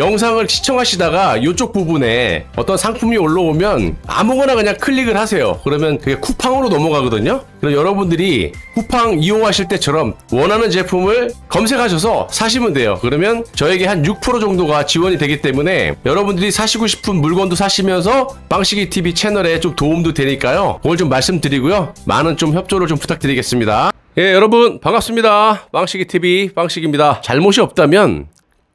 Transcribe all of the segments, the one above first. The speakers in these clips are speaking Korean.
영상을 시청하시다가 이쪽 부분에 어떤 상품이 올라오면 아무거나 그냥 클릭을 하세요. 그러면 그게 쿠팡으로 넘어가거든요. 그럼 여러분들이 쿠팡 이용하실 때처럼 원하는 제품을 검색하셔서 사시면 돼요. 그러면 저에게 한 6% 정도가 지원이 되기 때문에 여러분들이 사시고 싶은 물건도 사시면서 빵식이 TV 채널에 좀 도움도 되니까요. 그걸 좀 말씀드리고요. 많은 좀 협조를 좀 부탁드리겠습니다. 예, 여러분 반갑습니다. 빵식이 TV 빵식입니다. 잘못이 없다면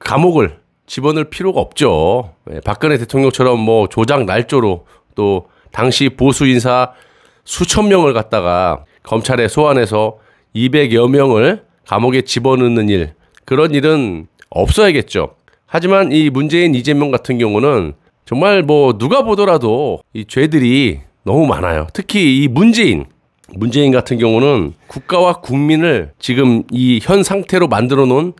감옥을 집어넣을 필요가 없죠. 예, 박근혜 대통령처럼 뭐 조작 날조로 또 당시 보수 인사 수천 명을 갖다가 검찰에 소환해서 200여 명을 감옥에 집어넣는 일 그런 일은 없어야겠죠. 하지만 이 문재인 이재명 같은 경우는 정말 뭐 누가 보더라도 이 죄들이 너무 많아요. 특히 이 문재인 문재인 같은 경우는 국가와 국민을 지금 이 현 상태로 만들어 놓은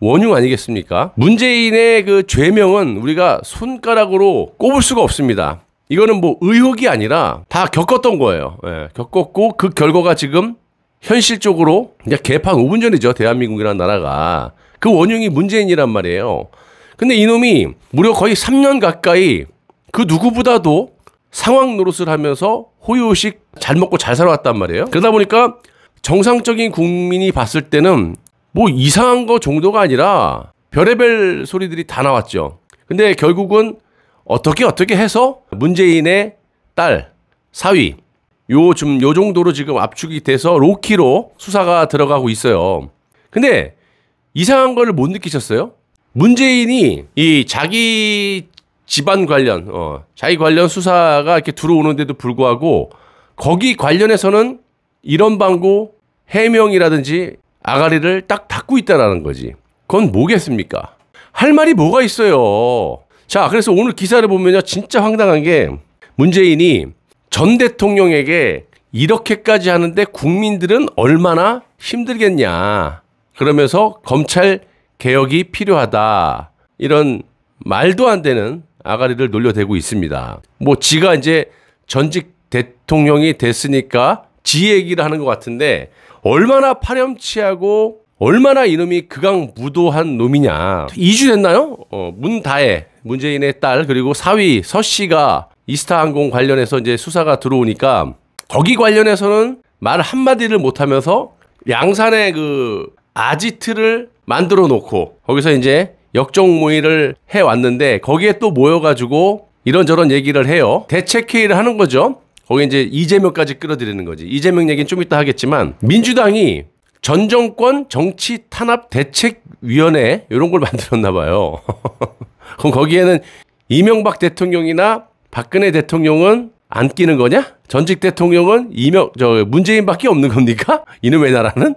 원흉 아니겠습니까? 문재인의 그 죄명은 우리가 손가락으로 꼽을 수가 없습니다. 이거는 뭐 의혹이 아니라 다 겪었던 거예요. 예, 겪었고 그 결과가 지금 현실적으로 이제 개판 5분 전이죠. 대한민국이라는 나라가. 그 원흉이 문재인이란 말이에요. 근데 이놈이 무려 거의 3년 가까이 그 누구보다도 상황 노릇을 하면서 호의호식잘 먹고 잘 살아왔단 말이에요. 그러다 보니까 정상적인 국민이 봤을 때는 뭐 이상한 거 정도가 아니라 별의별 소리들이 다 나왔죠. 근데 결국은 어떻게 어떻게 해서 문재인의 딸 사위 요좀 요 정도로 지금 압축이 돼서 로키로 수사가 들어가고 있어요. 근데 이상한 거를 못 느끼셨어요? 문재인이 이 자기 집안 관련 어 자기 관련 수사가 이렇게 들어오는데도 불구하고 거기 관련해서는 이런 방고 해명이라든지 아가리를 딱 닫고 있다라는 거지. 그건 뭐겠습니까? 할 말이 뭐가 있어요. 자, 그래서 오늘 기사를 보면요. 진짜 황당한 게 문재인이 전 대통령에게 이렇게까지 하는데 국민들은 얼마나 힘들겠냐. 그러면서 검찰 개혁이 필요하다. 이런 말도 안 되는 아가리를 놀려대고 있습니다. 뭐 지가 이제 전직 대통령이 됐으니까 지 얘기를 하는 것 같은데 얼마나 파렴치하고 얼마나 이놈이 극강 무도한 놈이냐. 2주 됐나요? 어, 문다혜, 문재인의 딸, 그리고 사위 서 씨가 이스타항공 관련해서 이제 수사가 들어오니까 거기 관련해서는 말 한마디를 못하면서 양산의 그 아지트를 만들어 놓고 거기서 이제 역정 모의를 해왔는데 거기에 또 모여가지고 이런저런 얘기를 해요. 대책회의를 하는 거죠. 거기 이제 이재명까지 끌어들이는 거지. 이재명 얘기는 좀 이따 하겠지만 민주당이 전 정권 정치 탄압 대책 위원회 이런 걸 만들었나 봐요. 그럼 거기에는 이명박 대통령이나 박근혜 대통령은 안 끼는 거냐? 전직 대통령은 이명 저 문재인밖에 없는 겁니까? 이놈의 나라는?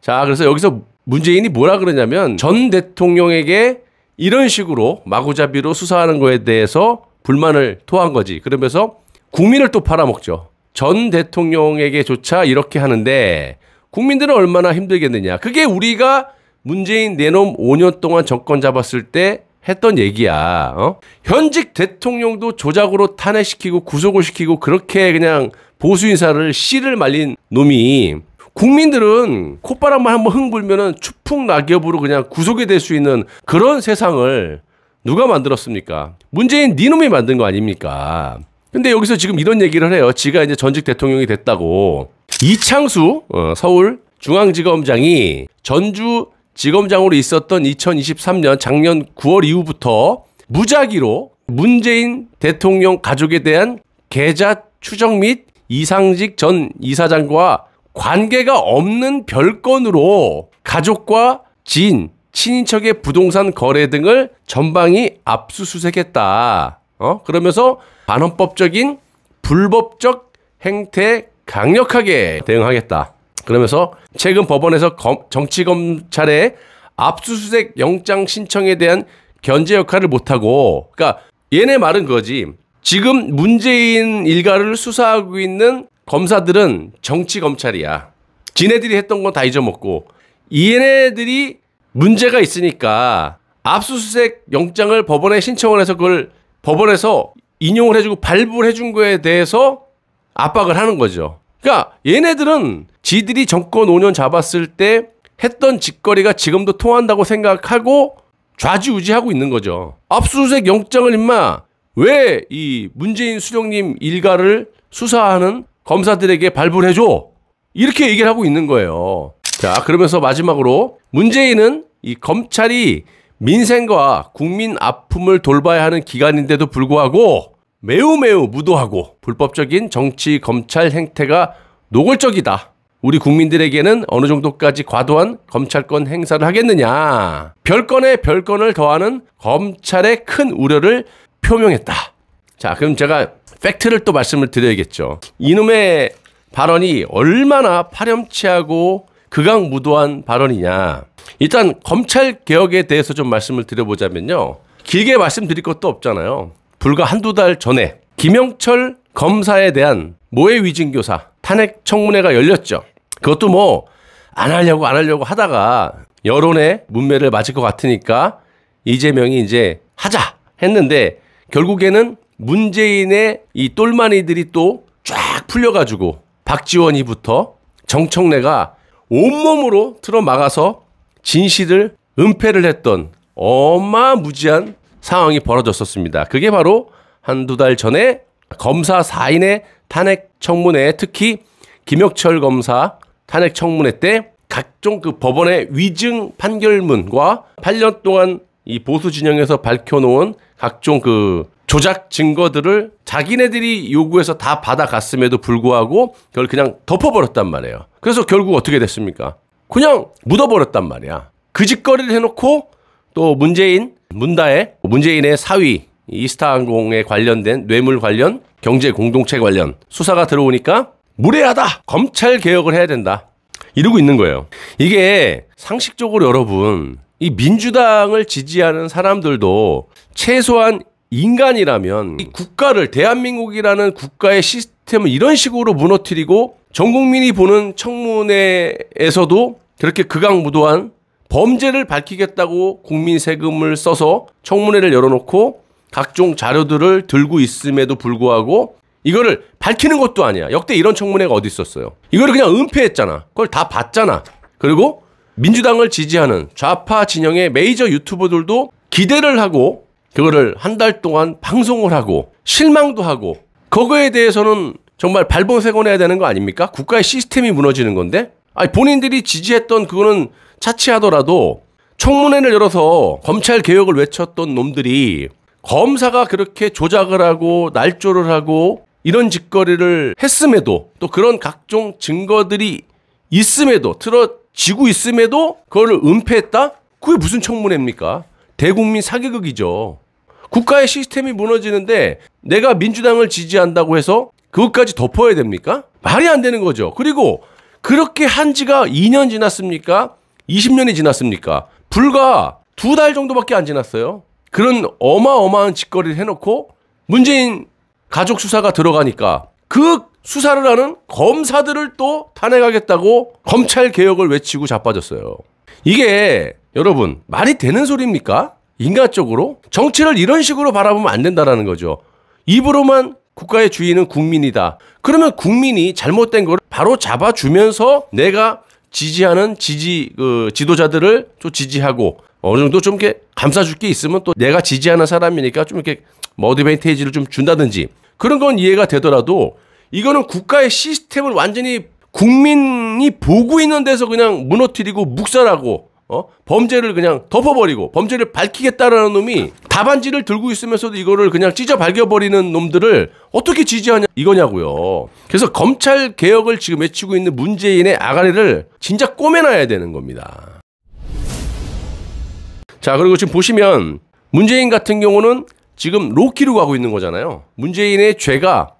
자, 그래서 여기서 문재인이 뭐라 그러냐면 전 대통령에게 이런 식으로 마구잡이로 수사하는 거에 대해서 불만을 토한 거지. 그러면서 국민을 또 팔아먹죠. 전 대통령에게조차 이렇게 하는데 국민들은 얼마나 힘들겠느냐. 그게 우리가 문재인 내놈 5년 동안 정권 잡았을 때 했던 얘기야. 어? 현직 대통령도 조작으로 탄핵시키고 구속을 시키고 그렇게 그냥 보수 인사를 씨를 말린 놈이 국민들은 콧바람만 한번 흥 불면은 추풍 낙엽으로 그냥 구속이 될 수 있는 그런 세상을 누가 만들었습니까? 문재인 니놈이 만든 거 아닙니까? 근데 여기서 지금 이런 얘기를 해요. 지가 이제 전직 대통령이 됐다고. 이창수 어, 서울 중앙지검장이 전주 지검장으로 있었던 2023년 작년 9월 이후부터 무작위로 문재인 대통령 가족에 대한 계좌 추적 및 이상직 전 이사장과 관계가 없는 별건으로 가족과 지인, 친인척의 부동산 거래 등을 전방위 압수수색했다. 어? 그러면서 반헌법적인 불법적 행태에 강력하게 대응하겠다. 그러면서 최근 법원에서 검, 정치검찰의 압수수색 영장 신청에 대한 견제 역할을 못하고, 그러니까 얘네 말은 그거지. 지금 문재인 일가를 수사하고 있는 검사들은 정치검찰이야. 지네들이 했던 건 다 잊어먹고, 얘네들이 문제가 있으니까 압수수색 영장을 법원에 신청을 해서 그걸 법원에서 인용을 해주고 발부를 해준 거에 대해서 압박을 하는 거죠. 그러니까 얘네들은 지들이 정권 5년 잡았을 때 했던 짓거리가 지금도 통한다고 생각하고 좌지우지하고 있는 거죠. 압수수색 영장을 임마 왜 이 문재인 수령님 일가를 수사하는 검사들에게 발부를 해줘? 이렇게 얘기를 하고 있는 거예요. 자, 그러면서 마지막으로 문재인은 이 검찰이 민생과 국민 아픔을 돌봐야 하는 기간인데도 불구하고 매우 매우 무도하고 불법적인 정치 검찰 행태가 노골적이다. 우리 국민들에게는 어느 정도까지 과도한 검찰권 행사를 하겠느냐. 별건에 별건을 더하는 검찰의 큰 우려를 표명했다. 자, 그럼 제가 팩트를 또 말씀을 드려야겠죠. 이놈의 발언이 얼마나 파렴치하고 극악무도한 발언이냐. 일단 검찰 개혁에 대해서 좀 말씀을 드려보자면요. 길게 말씀드릴 것도 없잖아요. 불과 한두 달 전에 김영철 검사에 대한 모해 위증교사 탄핵 청문회가 열렸죠. 그것도 뭐 안 하려고 안 하려고 하다가 여론의 문매를 맞을 것 같으니까 이재명이 이제 하자 했는데 결국에는 문재인의 이 똘마니들이 또 쫙 풀려가지고 박지원이부터 정청래가 온몸으로 틀어막아서 진실을 은폐를 했던 어마무지한 상황이 벌어졌었습니다. 그게 바로 한두 달 전에 검사 4인의 탄핵 청문회 특히 김혁철 검사 탄핵 청문회 때 각종 그 법원의 위증 판결문과 8년 동안 이 보수 진영에서 밝혀놓은 각종 그 조작 증거들을 자기네들이 요구해서 다 받아갔음에도 불구하고 그걸 그냥 덮어버렸단 말이에요. 그래서 결국 어떻게 됐습니까? 그냥 묻어버렸단 말이야. 그 짓거리를 해놓고 또 문재인, 문다의 문재인의 사위, 이스타항공에 관련된 뇌물 관련, 경제 공동체 관련 수사가 들어오니까 무례하다! 검찰 개혁을 해야 된다. 이러고 있는 거예요. 이게 상식적으로 여러분, 이 민주당을 지지하는 사람들도 최소한 인간이라면 이 국가를, 대한민국이라는 국가의 시스템을 이런 식으로 무너뜨리고 전 국민이 보는 청문회에서도 그렇게 극악무도한 범죄를 밝히겠다고 국민 세금을 써서 청문회를 열어놓고 각종 자료들을 들고 있음에도 불구하고 이거를 밝히는 것도 아니야. 역대 이런 청문회가 어디 있었어요. 이거를 그냥 은폐했잖아. 그걸 다 봤잖아. 그리고 민주당을 지지하는 좌파 진영의 메이저 유튜버들도 기대를 하고 그거를 한 달 동안 방송을 하고 실망도 하고 그거에 대해서는 정말 발본색원해야 되는 거 아닙니까? 국가의 시스템이 무너지는 건데? 아니, 본인들이 지지했던 그거는 차치하더라도 청문회를 열어서 검찰 개혁을 외쳤던 놈들이 검사가 그렇게 조작을 하고 날조를 하고 이런 짓거리를 했음에도 또 그런 각종 증거들이 있음에도 틀어지고 있음에도 그걸 은폐했다? 그게 무슨 청문회입니까? 대국민 사기극이죠. 국가의 시스템이 무너지는데 내가 민주당을 지지한다고 해서 그것까지 덮어야 됩니까? 말이 안 되는 거죠. 그리고 그렇게 한 지가 2년 지났습니까? 20년이 지났습니까? 불과 두 달 정도밖에 안 지났어요. 그런 어마어마한 짓거리를 해놓고 문재인 가족 수사가 들어가니까 그 수사를 하는 검사들을 또 탄핵하겠다고 검찰 개혁을 외치고 자빠졌어요. 이게 여러분 말이 되는 소리입니까? 인간적으로 정치를 이런 식으로 바라보면 안 된다라는 거죠. 입으로만 국가의 주인은 국민이다. 그러면 국민이 잘못된 걸 바로 잡아주면서 내가 지지하는 지지 그 지도자들을 또 지지하고 어느 정도 좀 이렇게 감싸줄 게 있으면 또 내가 지지하는 사람이니까 좀 이렇게 머드벤테이지를 뭐 좀 준다든지 그런 건 이해가 되더라도 이거는 국가의 시스템을 완전히 국민이 보고 있는 데서 그냥 무너뜨리고 묵살하고 어? 범죄를 그냥 덮어버리고 범죄를 밝히겠다라는 놈이 답안지를 들고 있으면서도 이거를 그냥 찢어 밝혀버리는 놈들을 어떻게 지지하냐 이거냐고요. 그래서 검찰 개혁을 지금 외치고 있는 문재인의 아가리를 진짜 꼬매놔야 되는 겁니다. 자 그리고 지금 보시면 문재인 같은 경우는 지금 로키로 가고 있는 거잖아요. 문재인의 죄가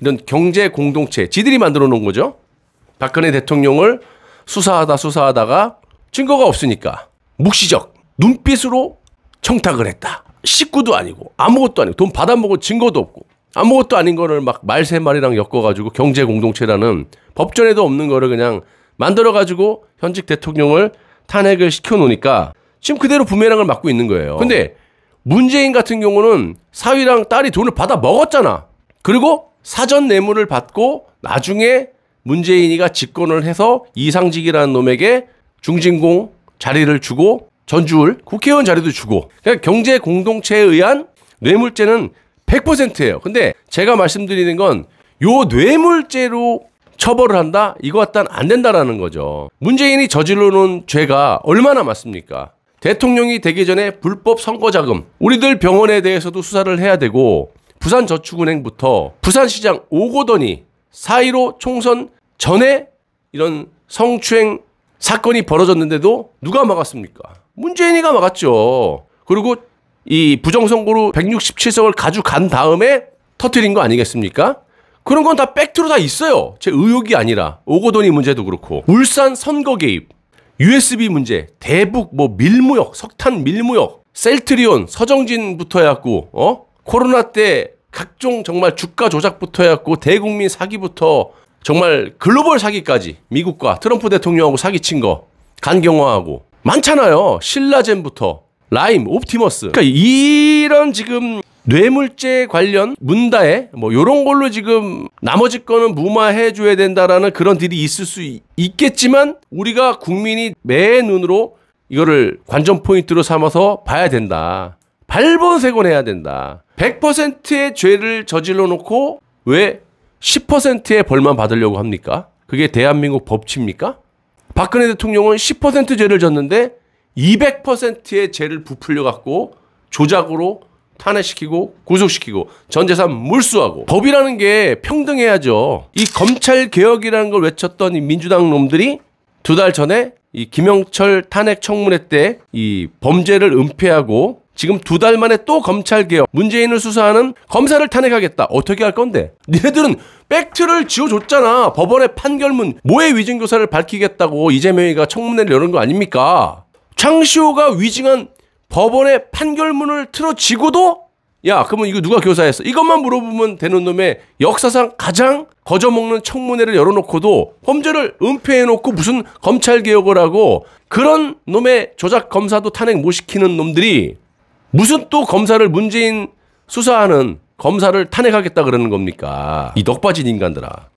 이런 경제 공동체 지들이 만들어 놓은 거죠. 박근혜 대통령을 수사하다 수사하다가 증거가 없으니까 묵시적 눈빛으로 청탁을 했다. 식구도 아니고 아무것도 아니고 돈 받아먹은 증거도 없고 아무것도 아닌 거를 막 말세 마리랑 엮어가지고 경제 공동체라는 법전에도 없는 거를 그냥 만들어가지고 현직 대통령을 탄핵을 시켜놓으니까 지금 그대로 부메랑을 맞고 있는 거예요. 근데 문재인 같은 경우는 사위랑 딸이 돈을 받아 먹었잖아. 그리고 사전 뇌물을 받고 나중에 문재인이가 집권을 해서 이상직이라는 놈에게 중진공 자리를 주고 전주울 국회의원 자리도 주고 그러니까 경제 공동체에 의한 뇌물죄는 100%예요. 근데 제가 말씀드리는 건 요 뇌물죄로 처벌을 한다? 이거 같단 안 된다라는 거죠. 문재인이 저질러 놓은 죄가 얼마나 많습니까? 대통령이 되기 전에 불법 선거 자금, 우리들 병원에 대해서도 수사를 해야 되고 부산저축은행부터 부산시장 오고더니 4.15 총선 전에 이런 성추행 사건이 벌어졌는데도 누가 막았습니까? 문재인이가 막았죠. 그리고 이 부정선거로 167석을 가져간 다음에 터트린 거 아니겠습니까? 그런 건 다백트로다 있어요. 제 의혹이 아니라 오고돈이 문제도 그렇고 울산 선거 개입, USB 문제, 대북 뭐 밀무역, 석탄 밀무역, 셀트리온, 서정진부터 해갖고 어 코로나 때 각종 정말 주가 조작부터 해갖고 대국민 사기부터 정말 글로벌 사기까지 미국과 트럼프 대통령하고 사기친 거 간경화하고 많잖아요. 신라젠부터 라임, 옵티머스. 그러니까 이런 지금 뇌물죄 관련 문다에 뭐 요런 걸로 지금 나머지 거는 무마해 줘야 된다라는 그런 딜이 있을 수 있겠지만 우리가 국민이 매 눈으로 이거를 관전 포인트로 삼아서 봐야 된다. 발본색원 해야 된다. 100%의 죄를 저질러 놓고 왜 10%의 벌만 받으려고 합니까? 그게 대한민국 법치입니까? 박근혜 대통령은 10% 죄를 졌는데 200%의 죄를 부풀려 갖고 조작으로 탄핵시키고 구속시키고 전 재산 몰수하고 법이라는 게 평등해야죠. 이 검찰 개혁이라는 걸 외쳤던 이 민주당 놈들이 두 달 전에 이 김영철 탄핵 청문회 때 이 범죄를 은폐하고 지금 두 달 만에 또 검찰 개혁, 문재인을 수사하는 검사를 탄핵하겠다. 어떻게 할 건데? 니네들은 팩트를 지어줬잖아. 법원의 판결문, 뭐에 위증교사를 밝히겠다고 이재명이가 청문회를 여는 거 아닙니까? 창시호가 위증한 법원의 판결문을 틀어지고도 야, 그러면 이거 누가 교사했어? 이것만 물어보면 되는 놈의 역사상 가장 거저먹는 청문회를 열어놓고도 범죄를 은폐해놓고 무슨 검찰개혁을 하고 그런 놈의 조작 검사도 탄핵 못 시키는 놈들이 무슨 또 검사를 문재인 수사하는 검사를 탄핵하겠다 그러는 겁니까? 이 덕빠진 인간들아.